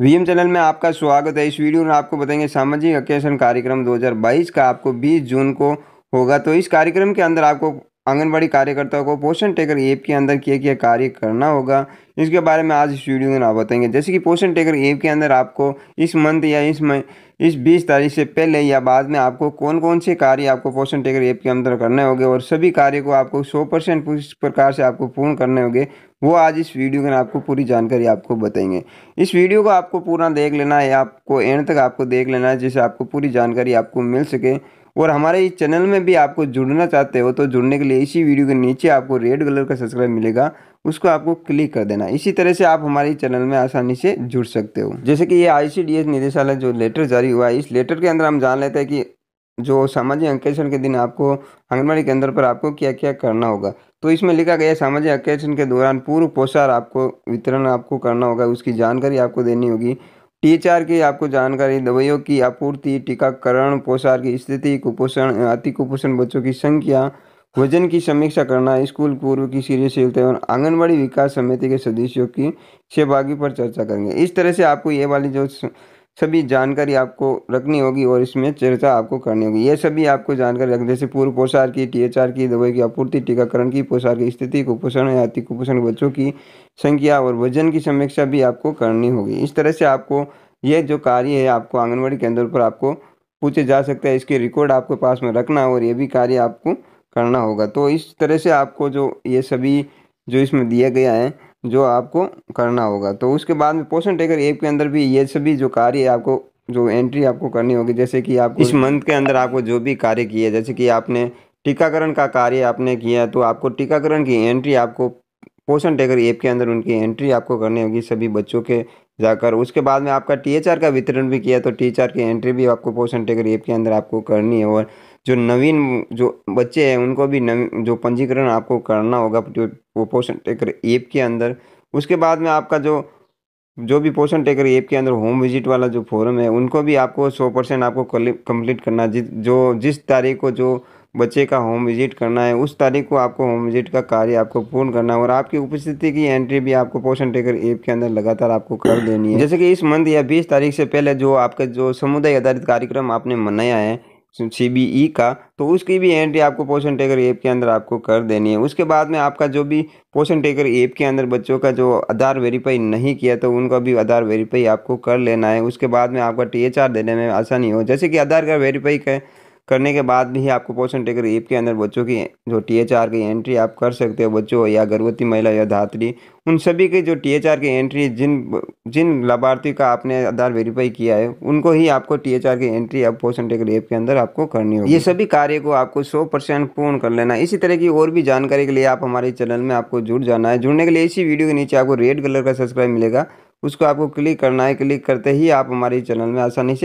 VM channel में आपका स्वागत है इस वीडियो में आपको बताएंगे सामाजिक अकेशन कार्यक्रम 2022 का आपको 20 जून को होगा तो इस कार्यक्रम के अंदर आपको आंगनबाड़ी कार्यकर्ताओं को पोषण टेकर ऐप के अंदर क्या क्या कार्य करना होगा इसके बारे में आज इस वीडियो में आप बताएंगे जैसे कि पोषण टेकर ऐप के अंदर आपको इस मंथ या इस मई इस बीस तारीख से पहले या बाद में आपको कौन कौन से कार्य आपको पोषण टेकर ऐप के अंदर करने होंगे और सभी कार्य को आपको सौ परसेंट प्रकार से आपको पूर्ण करने होंगे वो आज इस वीडियो में आपको पूरी जानकारी आपको बताएंगे इस वीडियो को आपको पूरा देख लेना है आपको एंड तक आपको देख लेना है जिससे आपको पूरी जानकारी आपको मिल सके और हमारे इस चैनल में भी आपको जुड़ना चाहते हो तो जुड़ने के लिए इसी वीडियो के नीचे आपको रेड कलर का सब्सक्राइब मिलेगा उसको आपको क्लिक कर देना इसी तरह से आप हमारे चैनल में आसानी से जुड़ सकते हो जैसे कि ये आईसीडीएस निदेशालय जो लेटर जारी हुआ है इस लेटर के अंदर हम जान लेते हैं कि जो सामाजिक अंकेशन के दिन आपको आंगनबाड़ी केंद्र पर आपको क्या क्या करना होगा तो इसमें लिखा गया सामाजिक अंकेशन के दौरान पूर्व पोषार आपको वितरण आपको करना होगा उसकी जानकारी आपको देनी होगी टीएचआर की आपको जानकारी दवाइयों की आपूर्ति टीकाकरण पोषार की स्थिति कुपोषण अति कुपोषण बच्चों की संख्या वजन की समीक्षा करना स्कूल पूर्व की सीरियसलता और आंगनबाड़ी विकास समिति के सदस्यों की सहभागी पर चर्चा करेंगे इस तरह से आपको ये वाली जो सभी जानकारी आपको रखनी होगी और इसमें चर्चा आपको करनी होगी ये सभी आपको जानकारी रखनी जैसे पूर्व पोषार की टीएचआर की दवाई की आपूर्ति टीकाकरण की पोषार की स्थिति कुपोषण या अति कुपोषण बच्चों की संख्या और वजन की समीक्षा भी आपको करनी होगी इस तरह से आपको ये जो कार्य है आपको आंगनबाड़ी केंद्र पर आपको पूछे जा सकते हैं इसके रिकॉर्ड आपके पास में रखना और ये भी कार्य आपको करना होगा तो इस तरह से आपको जो ये सभी जो इसमें दिया गया है जो आपको करना होगा तो उसके बाद में पोषण टेकर ऐप के अंदर भी ये सभी जो कार्य आपको जो एंट्री आपको करनी होगी जैसे कि आप इस मंथ के अंदर आपको जो भी कार्य किए जैसे कि आपने टीकाकरण का कार्य आपने किया तो आपको टीकाकरण की एंट्री आपको पोषण टेकर ऐप के अंदर उनकी एंट्री आपको करनी होगी सभी बच्चों के जाकर उसके बाद में आपका टीएचआर का वितरण भी किया तो टीएचआर की एंट्री भी आपको पोषण टेकर ऐप के अंदर आपको करनी है और जो नवीन जो बच्चे हैं उनको भी नवी जो पंजीकरण आपको करना होगा वो पोषण टेकर ऐप के अंदर उसके बाद में आपका जो जो भी पोषण टेकर ऐप के अंदर होम विजिट वाला जो फॉरम है उनको भी आपको सौ परसेंट आपको कंप्लीट करना जिस जो जिस तारीख को जो बच्चे का होम विजिट करना है उस तारीख को आपको होम विजिट का कार्य आपको पूर्ण करना है और आपकी उपस्थिति की एंट्री भी आपको पोषण टेकर ऐप के अंदर लगातार आपको कर देनी है जैसे कि इस मंथ या बीस तारीख से पहले जो आपका जो समुदाय आधारित कार्यक्रम आपने मनाया है सी बी ई का तो उसकी भी एंट्री आपको पोषण टेकर ऐप के अंदर आपको कर देनी है उसके बाद में आपका जो भी पोषण टेकर ऐप के अंदर बच्चों का जो आधार वेरीफाई नहीं किया तो उनका भी आधार वेरीफाई आपको कर लेना है उसके बाद में आपका टी एच आर देने में आसानी हो जैसे कि आधार कार्ड वेरीफाई कर करने के बाद भी आपको पोषण टेकर ईप के अंदर बच्चों की जो टी एच आर की एंट्री आप कर सकते हो बच्चों या गर्भवती महिला या धात्री उन सभी के जो टी एच आर की एंट्री जिन जिन लाभार्थी का आपने आधार वेरीफाई किया है उनको ही आपको टी एच आर की एंट्री अब पोषण टेकर ऐप के अंदर आपको करनी होगी ये सभी कार्य को आपको सौ परसेंट पूर्ण कर लेना इसी तरह की और भी जानकारी के लिए आप हमारे चैनल में आपको जुड़ जाना है जुड़ने के लिए इसी वीडियो के नीचे आपको रेड कलर का सब्सक्राइब मिलेगा उसको आपको क्लिक करना है क्लिक करते ही आप हमारे चैनल में आसानी से